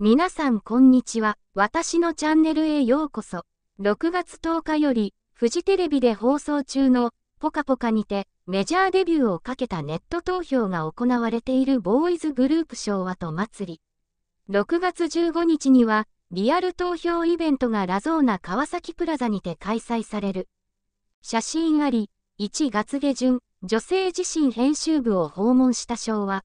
皆さんこんにちは。私のチャンネルへようこそ。6月10日より、フジテレビで放送中の、ポカポカにて、メジャーデビューをかけたネット投票が行われているボーイズグループ昭和と祭り。6月15日には、リアル投票イベントがラゾーナ川崎プラザにて開催される。写真あり、1月下旬、女性自身編集部を訪問した昭和。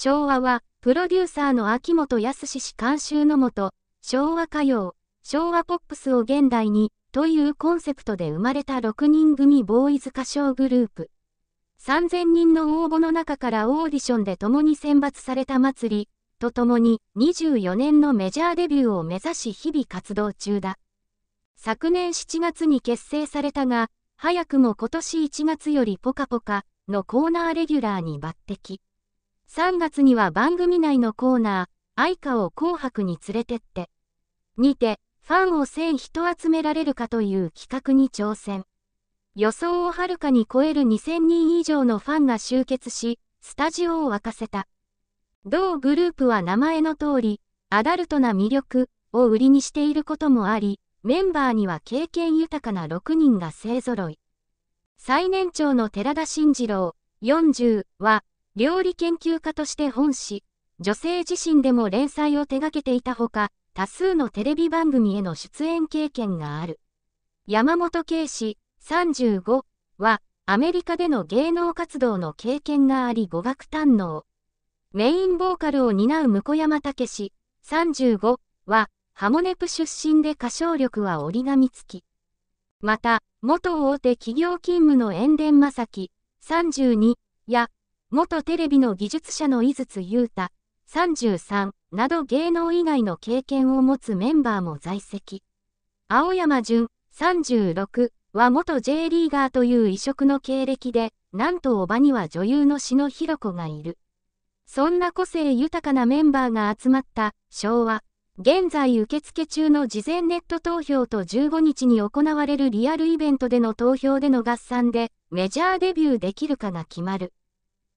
昭和は、プロデューサーの秋元康氏監修のもと、昭和歌謡、昭和ポップスを現代に、というコンセプトで生まれた6人組ボーイズ歌唱グループ。3000人の応募の中からオーディションで共に選抜された祭り、と共に24年のメジャーデビューを目指し日々活動中だ。昨年7月に結成されたが、早くも今年1月よりポカポカのコーナーレギュラーに抜擢。3月には番組内のコーナー、愛花を紅白に連れてって、にて、ファンを1000人集められるかという企画に挑戦。予想をはるかに超える2000人以上のファンが集結し、スタジオを沸かせた。同グループは名前の通り、アダルトな魅力を売りにしていることもあり、メンバーには経験豊かな6人が勢ぞろい。最年長の寺田慎二郎40は、料理研究家として本誌、女性自身でも連載を手掛けていたほか、多数のテレビ番組への出演経験がある。山本圭氏35は、アメリカでの芸能活動の経験があり語学堪能。メインボーカルを担う向山武氏35は、ハモネプ出身で歌唱力は折り紙付き。また、元大手企業勤務の塩田正樹32や、元テレビの技術者の井筒裕太、33など芸能以外の経験を持つメンバーも在籍。青山淳、36は元 J リーガーという異色の経歴で、なんとおばには女優の篠弘子がいる。そんな個性豊かなメンバーが集まった昭和、現在受付中の事前ネット投票と15日に行われるリアルイベントでの投票での合算でメジャーデビューできるかが決まる。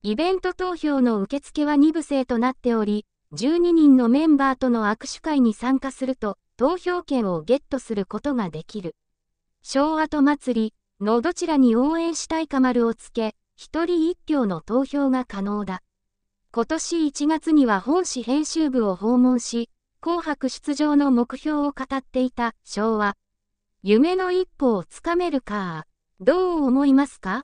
イベント投票の受付は2部制となっており、12人のメンバーとの握手会に参加すると、投票権をゲットすることができる。昭和と祭りのどちらに応援したいか丸をつけ、1人1票の投票が可能だ。今年1月には本誌編集部を訪問し、紅白出場の目標を語っていた昭和。夢の一歩をつかめるか、どう思いますか